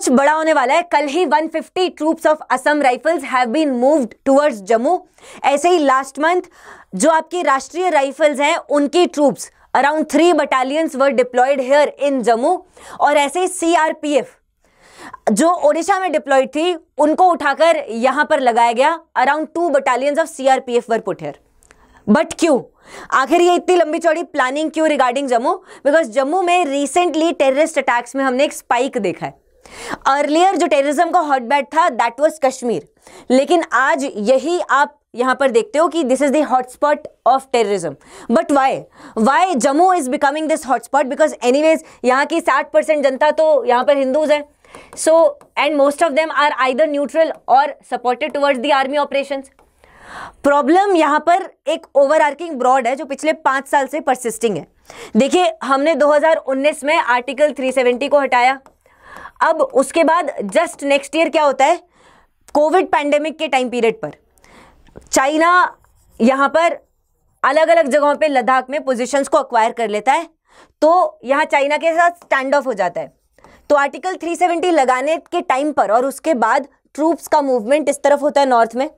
कुछ बड़ा होने वाला है कल ही 150 fifty troops of Assam rifles have been moved towards Jammu ऐसे ही लास्ट मंथ जो आपकी राष्ट्रीय राइफल्स हैं उनकी troops around three battalions were deployed here in Jammu और ऐसे ही सीआरपीएफ जो ओडिशा में डिप्लॉयड थी उनको उठाकर यहां पर लगाया गया around two battalions of CRPF were put here but क्यों आखिर ये इतनी लंबी चौड़ी प्लानिंग क्यों रिगार्डिंग जम्मू बिकॉज जम्मू में रिसेंटली टेररिस्ट अटैक्स में हमने एक स्पाइक देखा है अर्लियर जो टेररिज्म का हॉटबैट था दैट वाज कश्मीर लेकिन आज यही आप यहां पर देखते हो कि this is hotspot of terrorism but why why Jammu is becoming this hotspot because anyways यहाँ की साठ परसेंट जनता तो यहां पर हिंदूज है so and most of them are either neutral और supported towards the army operation problem यहां पर एक ओवर आर्किंग ब्रॉड है जो पिछले पांच साल से परसिस्टिंग है देखिए हमने 2019 में आर्टिकल 370 को हटाया अब उसके बाद जस्ट नेक्स्ट ईयर क्या होता है कोविड पैंडेमिक के टाइम पीरियड पर चाइना यहाँ पर अलग अलग जगहों पे लद्दाख में पोजीशंस को अक्वायर कर लेता है तो यहाँ चाइना के साथ स्टैंड ऑफ हो जाता है तो आर्टिकल 370 लगाने के टाइम पर और उसके बाद ट्रूप्स का मूवमेंट इस तरफ होता है नॉर्थ में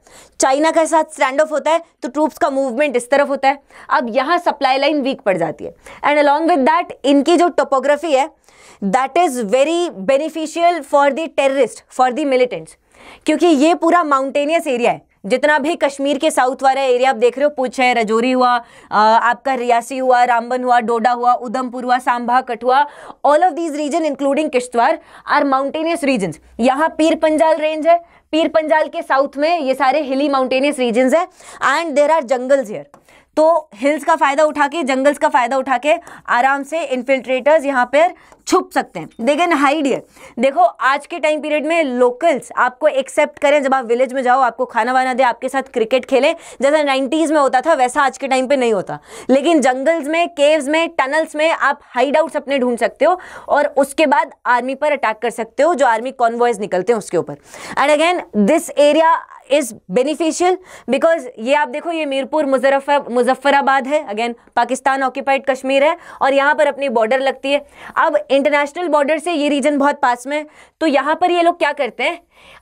चाइना के साथ स्टैंड ऑफ होता है तो ट्रूप्स का मूवमेंट इस तरफ होता है अब यहाँ सप्लाई लाइन वीक पड़ जाती है एंड अलॉन्ग विद दैट इनकी जो टोपोग्राफी है that is very beneficial for the terrorist for the militants क्योंकि ये पूरा माउंटेनियस एरिया है जितना भी कश्मीर के साउथ वाला एरिया आप देख रहे हो पूछ है रजौरी हुआ आ, आपका रियासी हुआ रामबन हुआ डोडा हुआ उधमपुर हुआ Samba Kathua all of these region including Kishtwar are mountainous region यहाँ पीर पंजाल रेंज है पीर पंजाल के साउथ में ये सारे हिली माउंटेनियस रीजन है and there are jungles here तो हिल्स का फ़ायदा उठा के जंगल्स का फ़ायदा उठा के आराम से इन्फिल्ट्रेटर्स यहाँ पर छुप सकते हैं दे कैन हाइड ये देखो आज के टाइम पीरियड में लोकल्स आपको एक्सेप्ट करें जब आप विलेज में जाओ आपको खाना वाना दे आपके साथ क्रिकेट खेलें जैसा नाइन्टीज़ में होता था वैसा आज के टाइम पे नहीं होता लेकिन जंगल्स में केव्स में टनल्स में आप हाइड आउट्स अपने ढूंढ सकते हो और उसके बाद आर्मी पर अटैक कर सकते हो जो आर्मी कॉन्वॉयज निकलते हैं उसके ऊपर and again this area is beneficial because ये आप देखो ये मीरपुर मुजफ्फराबाद है अगेन पाकिस्तान ऑक्यूपाइड कश्मीर है और यहां पर अपनी बॉर्डर लगती है अब इंटरनेशनल बॉर्डर से ये रीजन बहुत पास में तो यहाँ पर ये लोग क्या करते हैं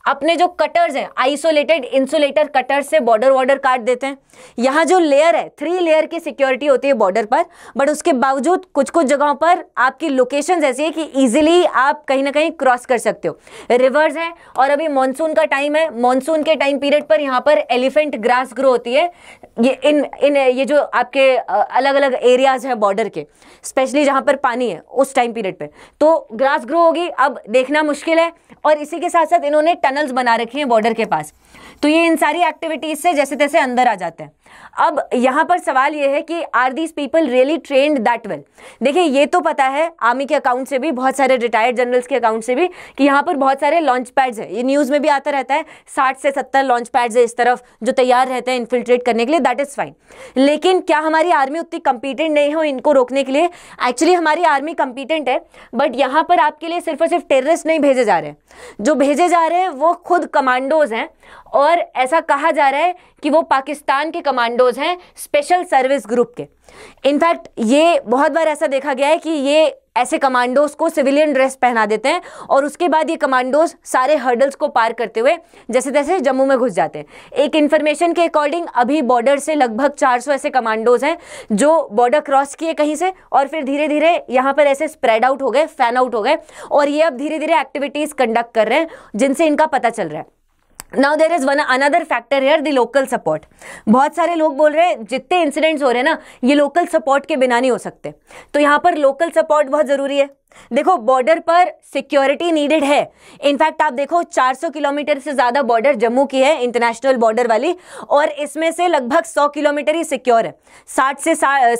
अपने जो कटर्स हैं आइसोलेटेड इंसुलेटर कटर्स से बॉर्डर वॉर्डर काट देते हैं यहाँ जो लेयर है थ्री लेयर की सिक्योरिटी होती है बॉर्डर पर बट उसके बावजूद कुछ कुछ जगहों पर आपकी लोकेशन ऐसी है कि ईजिली आप कहीं ना कहीं क्रॉस कर सकते हो रिवर्स हैं और अभी मानसून का टाइम है मानसून के टाइम पीरियड पर यहाँ पर एलिफेंट ग्रास ग्रो होती है ये इन इन ये जो आपके अलग अलग एरियाज हैं बॉर्डर के स्पेशली जहाँ पर पानी है उस टाइम पीरियड पर तो ग्रास ग्रो होगी अब देखना मुश्किल है और इसी के साथ साथ इन्होंने टनल्स बना रखे हैं बॉर्डर के पास तो ये इन सारी एक्टिविटीज़ से जैसे तैसे अंदर आ जाते हैं अब यहां पर सवाल ये है कि are these people really train that well देखिए ये तो पता है आर्मी के अकाउंट से भी बहुत सारे रिटायर्ड जनरल्स के अकाउंट से भी कि यहां पर बहुत सारे लॉन्च पैड्स है ये न्यूज़ में भी आता रहता है साठ से सत्तर लॉन्च पैड्स है इस तरफ जो तैयार रहते हैं इन्फिल्ट्रेट करने के लिए दैट इज़ फाइन लेकिन क्या हमारी आर्मी उतनी कंपिटेंट नहीं हो इनको रोकने के लिए एक्चुअली हमारी आर्मी कंपिटेंट है बट यहां पर आपके लिए सिर्फ और सिर्फ टेररिस्ट नहीं भेजे जा रहे जो भेजे जा रहे हैं वो खुद कमांडोज हैं और ऐसा कहा जा रहा है कि वो पाकिस्तान के कमांडोज हैं स्पेशल सर्विस ग्रुप के इनफैक्ट ये बहुत बार ऐसा देखा गया है कि ये ऐसे कमांडोज को सिविलियन ड्रेस पहना देते हैं और उसके बाद ये कमांडोज सारे हर्डल्स को पार करते हुए जैसे तैसे जम्मू में घुस जाते हैं एक इन्फॉर्मेशन के अकॉर्डिंग अभी बॉर्डर से लगभग 400 ऐसे कमांडोज हैं जो बॉर्डर क्रॉस किए कहीं से और फिर धीरे धीरे यहाँ पर ऐसे स्प्रेड आउट हो गए फैन आउट हो गए और ये अब धीरे धीरे एक्टिविटीज़ कंडक्ट कर रहे हैं जिनसे इनका पता चल रहा है now there is one another factor here the local support बहुत सारे लोग बोल रहे हैं जितने इंसिडेंट्स हो रहे हैं ना ये लोकल सपोर्ट के बिना नहीं हो सकते तो यहाँ पर लोकल सपोर्ट बहुत ज़रूरी है देखो बॉर्डर पर सिक्योरिटी नीडेड है इनफैक्ट आप देखो 400 किलोमीटर से ज़्यादा बॉर्डर जम्मू की है इंटरनेशनल बॉर्डर वाली और इसमें से लगभग 100 किलोमीटर ही सिक्योर है 60 से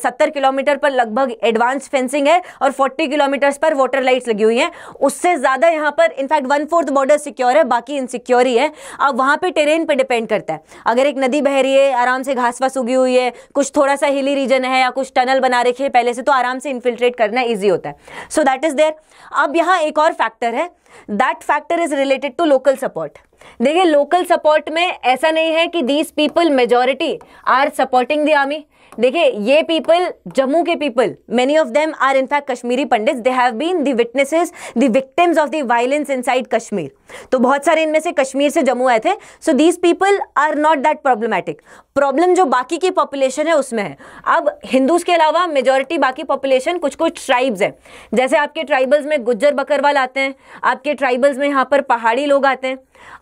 70 किलोमीटर पर लगभग एडवांस फेंसिंग है और 40 किलोमीटर पर वाटर लाइट्स लगी हुई हैं उससे ज़्यादा यहाँ पर in fact one fourth border secure है बाकी इनसिक्योर ही है अब वहाँ पर टेरेन पर डिपेंड करता है अगर एक नदी बह रही है आराम से घास वास उगी हुई है कुछ थोड़ा सा हिली रीजन है या कुछ टनल बना रखे है पहले से तो आराम से इन्फिल्ट्रेट करना ईजी होता है so that that is there अब यहाँ एक और फैक्टर है that factor is related to local support देखिए लोकल सपोर्ट में ऐसा नहीं है कि these people majority are supporting the army देखिए ये पीपल जम्मू के people many of them are in fact Kashmiri Pandit they have been the witnesses the victims of the violence inside Kashmir तो बहुत सारे इनमें से कश्मीर से जम्मू आए थे so these people are not that problematic problem जो बाकी की पॉपुलेशन है उसमें है अब हिंदूज के अलावा मेजोरिटी बाकी पॉपुलेशन कुछ कुछ ट्राइब्स है जैसे आपके ट्राइबल्स में गुज्जर बकरवाल आते हैं आपके ट्राइबल्स में यहाँ पर पहाड़ी लोग आते हैं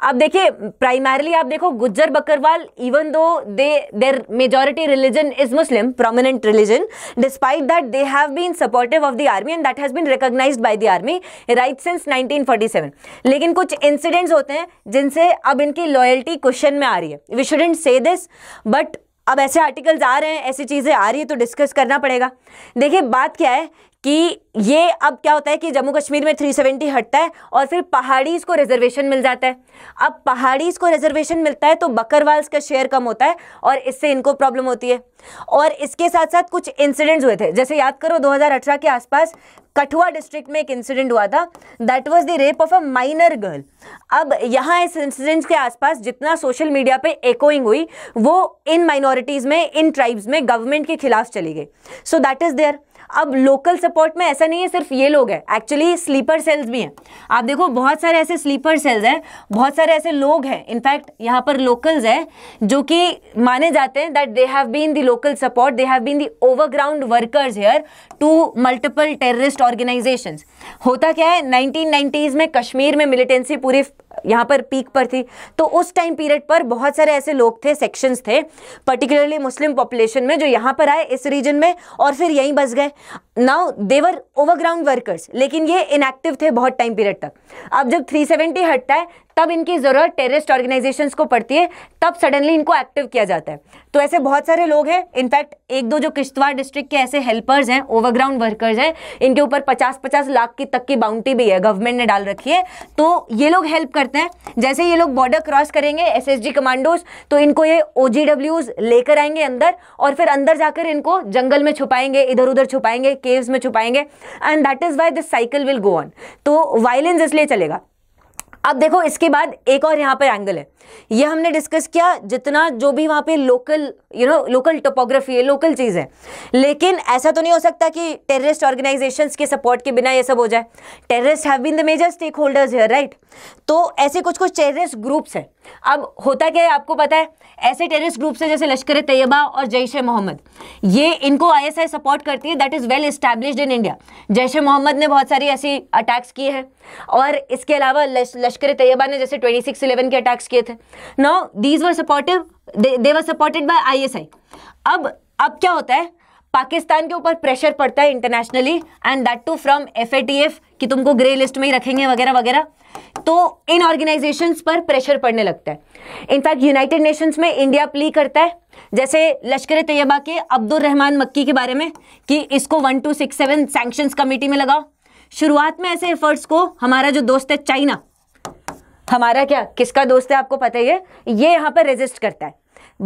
अब देखिए प्राइमरली आप देखो Gujjar Bakarwal even though they their majority religion is Muslim prominent religion despite that they have been supportive of the army and that has been recognise by the army right since 1947 लेकिन कुछ इंसिडेंट्स होते हैं जिनसे अब इनकी loyalty question में आ रही है we shouldn't say this but अब ऐसे आर्टिकल्स आ रहे हैं ऐसी चीज़ें आ रही है तो डिस्कस करना पड़ेगा देखिए बात क्या है कि ये अब क्या होता है कि जम्मू कश्मीर में 370 हटता है और फिर पहाड़ीज़ को रिजर्वेशन मिल जाता है अब पहाड़ीज़ को रिजर्वेशन मिलता है तो बकरवाल्स का शेयर कम होता है और इससे इनको प्रॉब्लम होती है और इसके साथ साथ कुछ इंसिडेंट्स हुए थे जैसे याद करो 2018 के आसपास कठुआ डिस्ट्रिक्ट में एक इंसिडेंट हुआ था that was the rape of a minor girl अब यहाँ इस इंसिडेंट के आसपास जितना सोशल मीडिया पर एकोइंग हुई वो इन माइनॉरिटीज़ में इन ट्राइब्स में गवर्नमेंट के खिलाफ चली गई सो दैट इज़ देयर अब लोकल सपोर्ट में ऐसा नहीं है सिर्फ ये लोग हैं एक्चुअली स्लीपर सेल्स भी हैं आप देखो बहुत सारे ऐसे स्लीपर सेल्स हैं बहुत सारे ऐसे लोग हैं इनफैक्ट यहाँ पर लोकल्स हैं जो कि माने जाते हैं that they have been the local support they have been the overground workers here to multiple terrorist organisation होता क्या है नाइनटीन में कश्मीर में मिलिटेंसी पूरी यहाँ पर पीक पर थी तो उस टाइम पीरियड पर बहुत सारे ऐसे लोग थे सेक्शंस थे पर्टिकुलरली मुस्लिम पॉपुलेशन में जो यहाँ पर आए इस रीजन में और फिर यहीं बस गए नाउ देवर ओवरग्राउंड वर्कर्स लेकिन ये इनएक्टिव थे बहुत टाइम पीरियड तक अब जब 370 हटता है तब इनकी ज़रूरत टेररिस्ट ऑर्गेनाइजेशंस को पड़ती है तब सडनली इनको एक्टिव किया जाता है तो ऐसे बहुत सारे लोग हैं इनफैक्ट एक दो जो किश्तवाड़ डिस्ट्रिक्ट के ऐसे हेल्पर्स हैं ओवरग्राउंड वर्कर्स हैं इनके ऊपर पचास पचास लाख की तक की बाउंटी भी है गवर्नमेंट ने डाल रखी है तो ये लोग हेल्प करते हैं जैसे ये लोग बॉर्डर क्रॉस करेंगे एस एस कमांडोज तो इनको ये ओ लेकर आएंगे अंदर और फिर अंदर जाकर इनको जंगल में छुपाएंगे इधर उधर छुपाएंगे केव्स में छुपाएंगे and that is why this cycle will go on तो वायलेंस इसलिए चलेगा अब देखो इसके बाद एक और यहाँ पर एंगल है ये हमने डिस्कस किया जितना जो भी वहाँ पे local you know local topography है लोकल चीज़ है लेकिन ऐसा तो नहीं हो सकता कि टेररिस्ट ऑर्गेनाइजेशंस के सपोर्ट के बिना ये सब हो जाए terrorist have been the major stake holders here right तो ऐसे कुछ कुछ टेररिस्ट ग्रुप्स हैं अब होता क्या है आपको पता है ऐसे टेररिस्ट ग्रुप्स हैं जैसे लश्कर तैयबा और जैश ए मोहम्मद ये इनको आईएसआई सपोर्ट करती है that is well established in India Jaish e Mohammed ने बहुत सारी ऐसी अटैक्स किए हैं और इसके अलावा लश्कर लश्कर तैयबा ने जैसे ट्वेंटी सिक्स इलेवन के अटैक्स किए थे now these were supportive they were supported by ISI अब अब क्या होता है पाकिस्तान के ऊपर प्रेशर पड़ता है internationally and that too from F कि तुमको ग्रे लिस्ट में ही रखेंगे वगैरह वगैरह तो इन ऑर्गेनाइजेशंस पर प्रेशर पड़ने लगता है इनफैक्ट यूनाइटेड नेशंस में इंडिया प्ली करता है जैसे लश्कर तैयबा के अब्दुल रहमान मक्की के बारे में कि इसको one two six seven sanctions committee में लगाओ शुरुआत में ऐसे एफर्ट्स को हमारा जो दोस्त है चाइना हमारा क्या किसका दोस्त है आपको पता ही है ये यहाँ पर रेजिस्ट करता है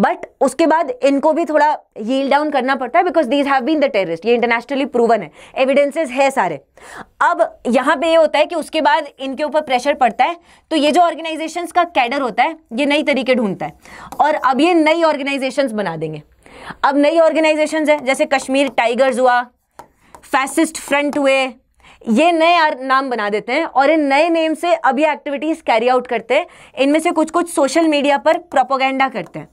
बट उसके बाद इनको भी थोड़ा यील डाउन करना पड़ता है because these have been the terrorist ये इंटरनेशनली प्रूवन है एविडेंसेस है सारे अब यहाँ पे ये होता है कि उसके बाद इनके ऊपर प्रेशर पड़ता है तो ये जो ऑर्गेनाइजेशंस का कैडर होता है ये नई तरीके ढूंढता है और अब ये नई ऑर्गेनाइजेशंस बना देंगे अब नई ऑर्गेनाइजेशंस है जैसे कश्मीर टाइगर्स हुआ फैसिस्ट फ्रंट हुए ये नए नाम बना देते हैं और इन नए नेम से अब ये एक्टिविटीज़ कैरी आउट करते हैं इनमें से कुछ कुछ सोशल मीडिया पर प्रोपोगेंडा करते हैं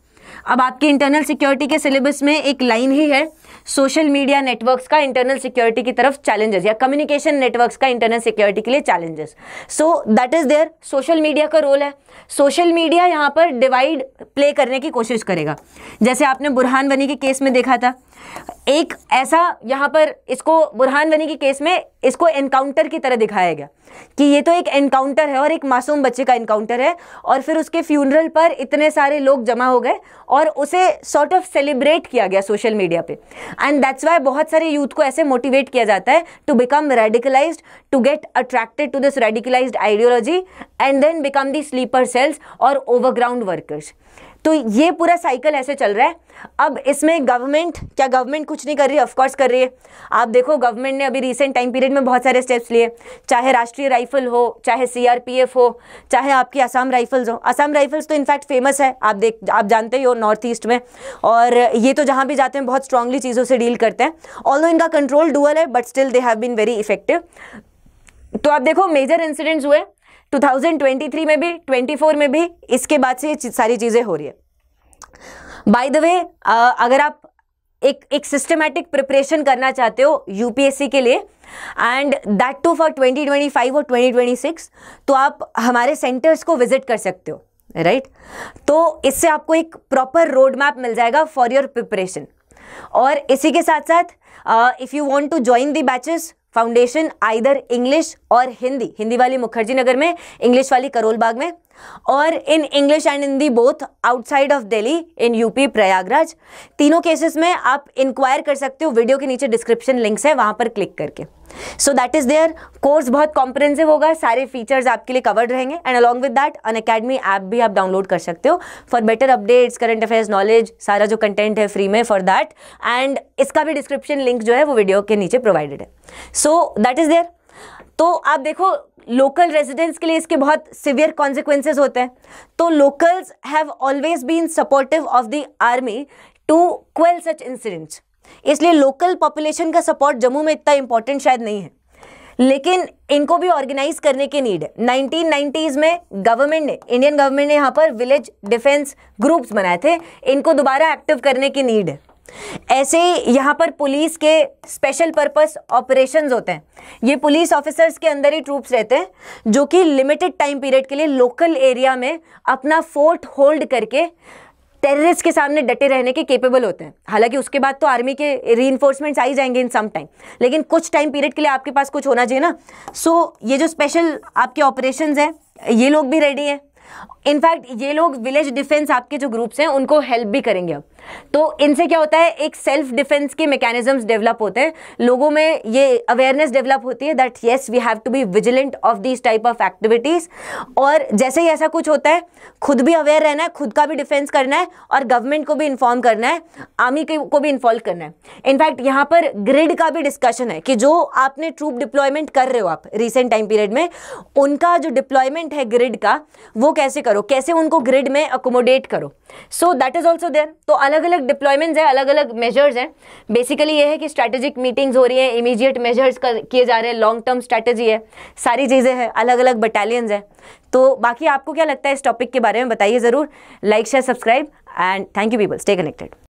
अब आपकी इंटरनल सिक्योरिटी के सिलेबस में एक लाइन ही है सोशल मीडिया नेटवर्क्स का इंटरनल सिक्योरिटी की तरफ चैलेंजेस या कम्युनिकेशन नेटवर्क्स का इंटरनल सिक्योरिटी के लिए challenges so that is there social media का रोल है सोशल मीडिया यहाँ पर डिवाइड प्ले करने की कोशिश करेगा जैसे आपने बुरहान वनी के केस में देखा था एक ऐसा यहाँ पर इसको बुरहान वनी के केस में इसको एनकाउंटर की तरह दिखाया गया कि ये तो एक एनकाउंटर है और एक मासूम बच्चे का एनकाउंटर है और फिर उसके फ्यूनरल पर इतने सारे लोग जमा हो गए और उसे सॉर्ट ऑफ सेलिब्रेट किया गया सोशल मीडिया पे एंड दैट्स वाई बहुत सारे यूथ को ऐसे मोटिवेट किया जाता है to become radicalise to get attracted to this radicalise ideology and then become the sleeper cells और ओवरग्राउंड वर्कर्स तो ये पूरा साइकिल ऐसे चल रहा है अब इसमें गवर्नमेंट क्या गवर्नमेंट कुछ नहीं कर रही है ऑफकोर्स कर रही है आप देखो गवर्नमेंट ने अभी रिसेंट टाइम पीरियड में बहुत सारे स्टेप्स लिए चाहे राष्ट्रीय राइफल हो चाहे सीआरपीएफ हो चाहे आपकी असम राइफल्स हो असम राइफल्स तो इनफैक्ट फेमस है आप देख आप जानते ही हो नॉर्थ ईस्ट में और ये तो जहाँ भी जाते हैं बहुत स्ट्रांगली चीज़ों से डील करते हैं ऑल इनका कंट्रोल डुअल है but still they have been very effective तो आप देखो मेजर इंसिडेंट्स हुए 2023 में भी 24 में भी इसके बाद से ये सारी चीज़ें हो रही है बाय द वे अगर आप एक एक सिस्टमैटिक प्रिपरेशन करना चाहते हो यूपीएससी के लिए एंड दैट टू फॉर 2025 और 2026 तो आप हमारे सेंटर्स को विजिट कर सकते हो राइट right? तो इससे आपको एक प्रॉपर रोड मैप मिल जाएगा फॉर योर प्रिपरेशन और इसी के साथ साथ if you want to join the batches foundation either English और हिंदी हिंदी वाली मुखर्जी नगर में इंग्लिश वाली करोल बाग में और in English and Hindi both outside of Delhi in UP Prayagraj तीनों केसेस में आप इंक्वायर कर सकते हो वीडियो के नीचे डिस्क्रिप्शन लिंक्स है वहाँ पर क्लिक करके so that is there course बहुत कॉम्प्रेंसिव होगा सारे फीचर्स आपके लिए कवर्ड रहेंगे and along with that Unacademy app भी आप डाउनलोड कर सकते हो for better updates current affairs knowledge सारा जो कंटेंट है फ्री में फॉर दैट एंड इसका भी डिस्क्रिप्शन लिंक जो है वो वीडियो के नीचे प्रोवाइडेड है सो दैट इज़ देयर तो आप देखो लोकल रेजिडेंट्स के लिए इसके बहुत सिवियर कॉन्सिक्वेंसेज होते हैं तो locals have always been supportive of the army to quell such incidents इसलिए लोकल पॉपुलेशन का सपोर्ट जम्मू में इतना इंपॉर्टेंट शायद नहीं है लेकिन इनको भी ऑर्गेनाइज करने की नीड है नाइनटीन में गवर्नमेंट ने इंडियन गवर्नमेंट ने यहाँ पर विलेज डिफेंस ग्रुप्स बनाए थे इनको दोबारा एक्टिव करने की नीड है ऐसे ही यहाँ पर पुलिस के स्पेशल पर्पस ऑपरेशंस होते हैं ये पुलिस ऑफिसर्स के अंदर ही ट्रूप्स रहते हैं जो कि लिमिटेड टाइम पीरियड के लिए लोकल एरिया में अपना फोर्ट होल्ड करके टेररिस्ट के सामने डटे रहने के केपेबल होते हैं हालांकि उसके बाद तो आर्मी के री आ ही जाएंगे इन सम टाइम लेकिन कुछ टाइम पीरियड के लिए आपके पास कुछ होना चाहिए ना सो so, ये जो स्पेशल आपके ऑपरेशन हैं ये लोग भी रेडी हैं इनफैक्ट ये लोग विलेज डिफेंस आपके जो ग्रुप्स हैं उनको हेल्प भी करेंगे अब तो इनसे क्या होता है एक सेल्फ डिफेंस के मैकेनिज्म्स डेवलप होते हैं लोगों में ये अवेयरनेस डेवलप होती है that yes we have to be vigilant of this type of activities और जैसे ही ऐसा कुछ होता है खुद भी अवेयर रहना है खुद का भी डिफेंस करना है और गवर्नमेंट को भी इन्फॉर्म करना है आर्मी को भी इन्फॉल्व करना है इनफैक्ट यहाँ पर ग्रिड का भी डिस्कशन है कि जो आपने ट्रूप डिप्लॉयमेंट कर रहे हो आप रिसेंट टाइम पीरियड में उनका जो डिप्लॉयमेंट है ग्रिड का वो कैसे करो कैसे उनको ग्रिड में अकोमोडेट करो so that is also there तो अलग अलग डिप्लॉयमेंट्स हैं अलग अलग मेजर्स हैं बेसिकली ये है कि स्ट्रेटेजिक मीटिंग्स हो रही हैं इमीडिएट मेजर्स किए जा रहे हैं लॉन्ग टर्म स्ट्रैटेजी है सारी चीज़ें हैं अलग अलग बटालियंस हैं तो बाकी आपको क्या लगता है इस टॉपिक के बारे में बताइए ज़रूर like share subscribe and thank you people stay connected